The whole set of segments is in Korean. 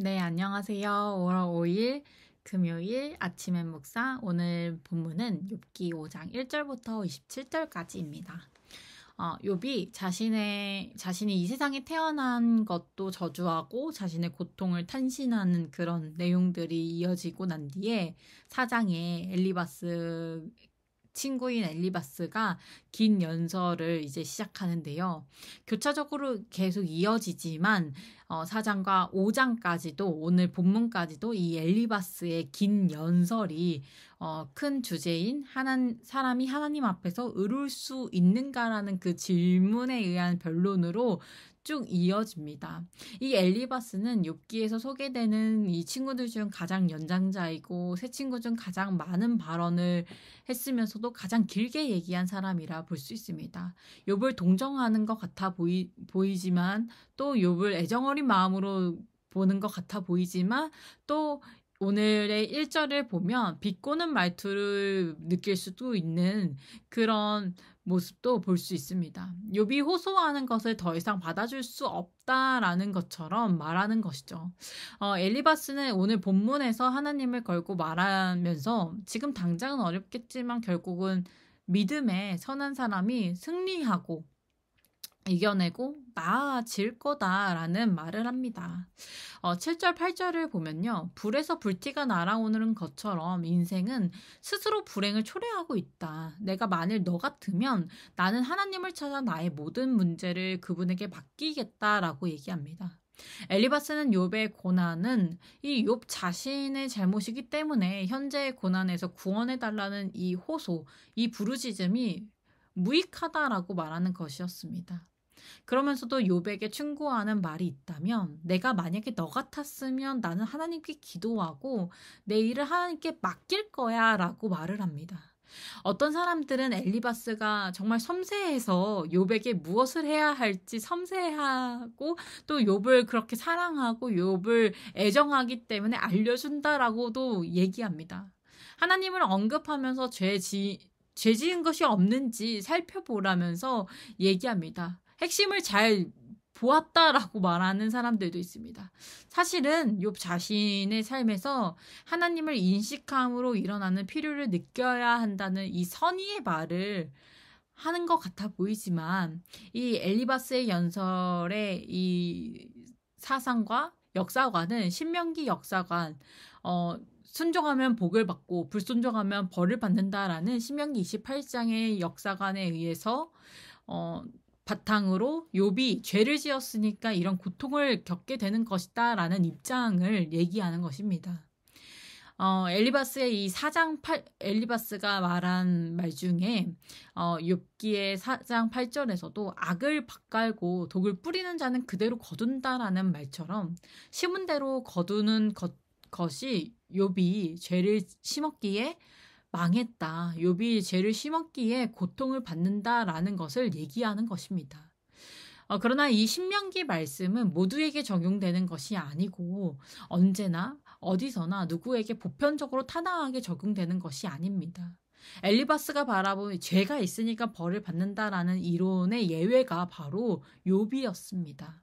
네, 안녕하세요. 5월 5일 금요일 아침의 목사. 오늘 본문은 욥기 5장 1절부터 27절까지입니다. 어, 욥이 자신의 자신이 이 세상에 태어난 것도 저주하고 자신의 고통을 탄신하는 그런 내용들이 이어지고 난 뒤에 사장의 엘리바스 친구인 엘리바스가 긴 연설을 이제 시작하는데요. 교차적으로 계속 이어지지만 어, 4장과 5장까지도 오늘 본문까지도 이 엘리바스의 긴 연설이 어, 큰 주제인 하나, 사람이 하나님 앞에서 의룰 수 있는가라는 그 질문에 의한 변론으로 쭉 이어집니다. 이 엘리바스는 욥기에서 소개되는 이 친구들 중 가장 연장자이고 세 친구 중 가장 많은 발언을 했으면서도 가장 길게 얘기한 사람이라 볼 수 있습니다. 욥을 동정하는 것 같아 보이, 보이지만 또 욥을 애정어린 마음으로 보는 것 같아 보이지만 또 오늘의 1절을 보면 비꼬는 말투를 느낄 수도 있는 그런 모습도 볼 수 있습니다. 욥이 호소하는 것을 더 이상 받아줄 수 없다라는 것처럼 말하는 것이죠. 어, 엘리바스는 오늘 본문에서 하나님을 걸고 말하면서 지금 당장은 어렵겠지만 결국은 믿음의 선한 사람이 승리하고 이겨내고 나아질 거다라는 말을 합니다. 어, 7절, 8절을 보면요. 불에서 불티가 날아오는 것처럼 인생은 스스로 불행을 초래하고 있다. 내가 만일 너 같으면 나는 하나님을 찾아 나의 모든 문제를 그분에게 맡기겠다라고 얘기합니다. 엘리바스는 욥의 고난은 이욥 자신의 잘못이기 때문에 현재의 고난에서 구원해 달라는 이 호소, 이 부르짖음이 무익하다라고 말하는 것이었습니다. 그러면서도 요백에 충고하는 말이 있다면 내가 만약에 너 같았으면 나는 하나님께 기도하고 내 일을 하나님께 맡길 거야 라고 말을 합니다. 어떤 사람들은 엘리바스가 정말 섬세해서 요백에 무엇을 해야 할지 섬세하고 또 욥을 그렇게 사랑하고 욥을 애정하기 때문에 알려준다라고도 얘기합니다. 하나님을 언급하면서 죄 지, 죄 지은 것이 없는지 살펴보라면서 얘기합니다. 핵심을 잘 보았다라고 말하는 사람들도 있습니다. 사실은 욥 자신의 삶에서 하나님을 인식함으로 일어나는 필요를 느껴야 한다는 이 선의의 말을 하는 것 같아 보이지만 이 엘리바스의 연설의 이 사상과 역사관은 신명기 역사관 어 순종하면 복을 받고 불순종하면 벌을 받는다라는 신명기 28장의 역사관에 의해서 어 바탕으로 욥이 죄를 지었으니까 이런 고통을 겪게 되는 것이다라는 입장을 얘기하는 것입니다. 어, 엘리바스의 이 사장 팔 엘리바스가 말한 말 중에 어, 욥기의 사장 8절에서도 악을 박갈고 독을 뿌리는 자는 그대로 거둔다라는 말처럼 심은 대로 거두는 것, 것이 욥이 죄를 심었기에 망했다. 욥이 죄를 심었기에 고통을 받는다라는 것을 얘기하는 것입니다. 어, 그러나 이 신명기 말씀은 모두에게 적용되는 것이 아니고 언제나 어디서나 누구에게 보편적으로 타당하게 적용되는 것이 아닙니다. 엘리바스가 바라본 죄가 있으니까 벌을 받는다라는 이론의 예외가 바로 요비였습니다.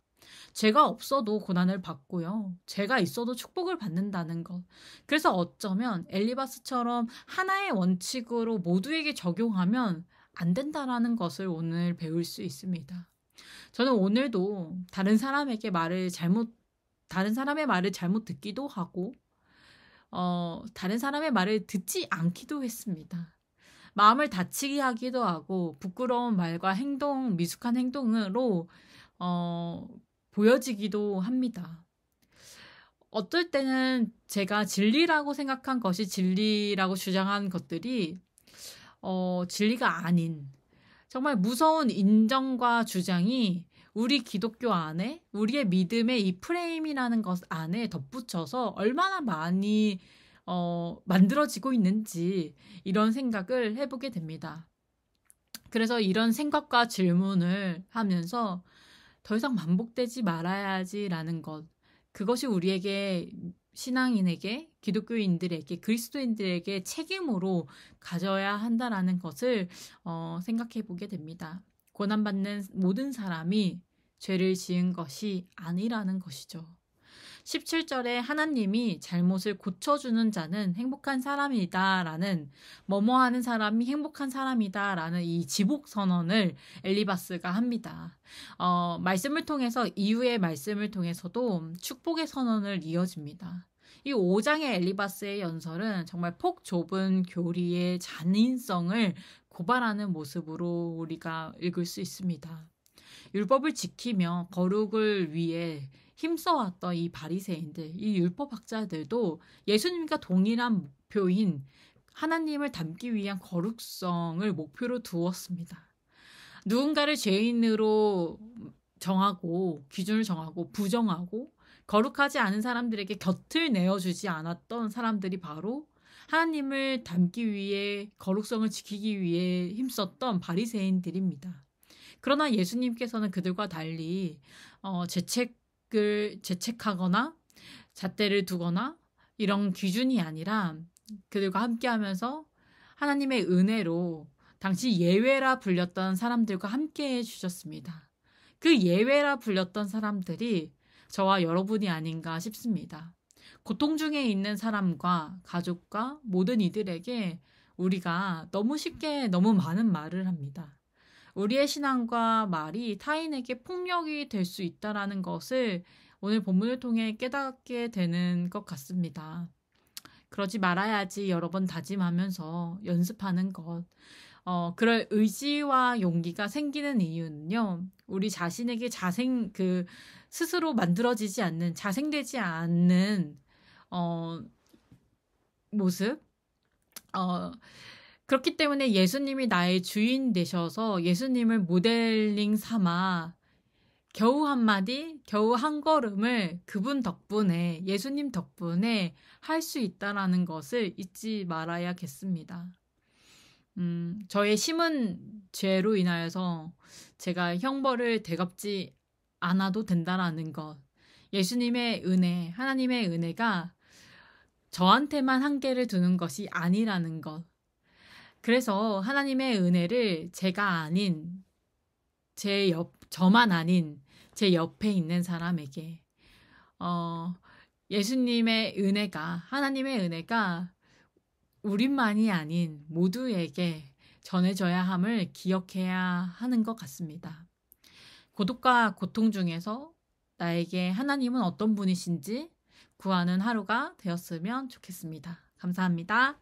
제가 없어도 고난을 받고요. 제가 있어도 축복을 받는다는 것. 그래서 어쩌면 엘리바스처럼 하나의 원칙으로 모두에게 적용하면 안 된다라는 것을 오늘 배울 수 있습니다. 저는 오늘도 다른 사람에게 말을 잘못, 다른 사람의 말을 잘못 듣기도 하고, 어, 다른 사람의 말을 듣지 않기도 했습니다. 마음을 다치게 하기도 하고, 부끄러운 말과 행동, 미숙한 행동으로, 어, 보여지기도 합니다. 어떨 때는 제가 진리라고 생각한 것이 진리라고 주장한 것들이 어, 진리가 아닌 정말 무서운 인정과 주장이 우리 기독교 안에 우리의 믿음의 이 프레임이라는 것 안에 덧붙여서 얼마나 많이 어, 만들어지고 있는지 이런 생각을 해보게 됩니다. 그래서 이런 생각과 질문을 하면서 더 이상 반복되지 말아야지라는 것. 그것이 우리에게 신앙인에게 기독교인들에게 그리스도인들에게 책임으로 가져야 한다라는 것을 어, 생각해 보게 됩니다. 고난받는 모든 사람이 죄를 지은 것이 아니라는 것이죠. 17절에 하나님이 잘못을 고쳐주는 자는 행복한 사람이다 라는 뭐뭐 하는 사람이 행복한 사람이다 라는 이 지복 선언을 엘리바스가 합니다. 어, 말씀을 통해서 이후의 말씀을 통해서도 축복의 선언을 이어집니다. 이 5장의 엘리바스의 연설은 정말 폭 좁은 교리의 잔인성을 고발하는 모습으로 우리가 읽을 수 있습니다. 율법을 지키며 거룩을 위해 힘써왔던 이 바리새인들, 이 율법학자들도 예수님과 동일한 목표인 하나님을 닮기 위한 거룩성을 목표로 두었습니다. 누군가를 죄인으로 정하고 기준을 정하고 부정하고 거룩하지 않은 사람들에게 곁을 내어주지 않았던 사람들이 바로 하나님을 닮기 위해 거룩성을 지키기 위해 힘썼던 바리새인들입니다. 그러나 예수님께서는 그들과 달리 어, 재책을 재책하거나 잣대를 두거나 이런 기준이 아니라 그들과 함께하면서 하나님의 은혜로 당시 예외라 불렸던 사람들과 함께해 주셨습니다. 그 예외라 불렸던 사람들이 저와 여러분이 아닌가 싶습니다. 고통 중에 있는 사람과 가족과 모든 이들에게 우리가 너무 쉽게 너무 많은 말을 합니다. 우리의 신앙과 말이 타인에게 폭력이 될 수 있다라는 것을 오늘 본문을 통해 깨닫게 되는 것 같습니다. 그러지 말아야지 여러 번 다짐하면서 연습하는 것. 어, 그럴 의지와 용기가 생기는 이유는요. 우리 자신에게 자생, 그, 스스로 만들어지지 않는, 자생되지 않는, 어, 모습, 어, 그렇기 때문에 예수님이 나의 주인 되셔서 예수님을 모델링 삼아 겨우 한마디, 겨우 한 걸음을 그분 덕분에, 예수님 덕분에 할 수 있다라는 것을 잊지 말아야겠습니다. 음, 저의 심은 죄로 인하여서 제가 형벌을 대갚지 않아도 된다라는 것. 예수님의 은혜, 하나님의 은혜가 저한테만 한계를 두는 것이 아니라는 것. 그래서 하나님의 은혜를 제가 아닌 제 옆, 저만 아닌 제 옆에 있는 사람에게 어, 예수님의 은혜가 하나님의 은혜가 우리만이 아닌 모두에게 전해져야 함을 기억해야 하는 것 같습니다. 고독과 고통 중에서 나에게 하나님은 어떤 분이신지 구하는 하루가 되었으면 좋겠습니다. 감사합니다.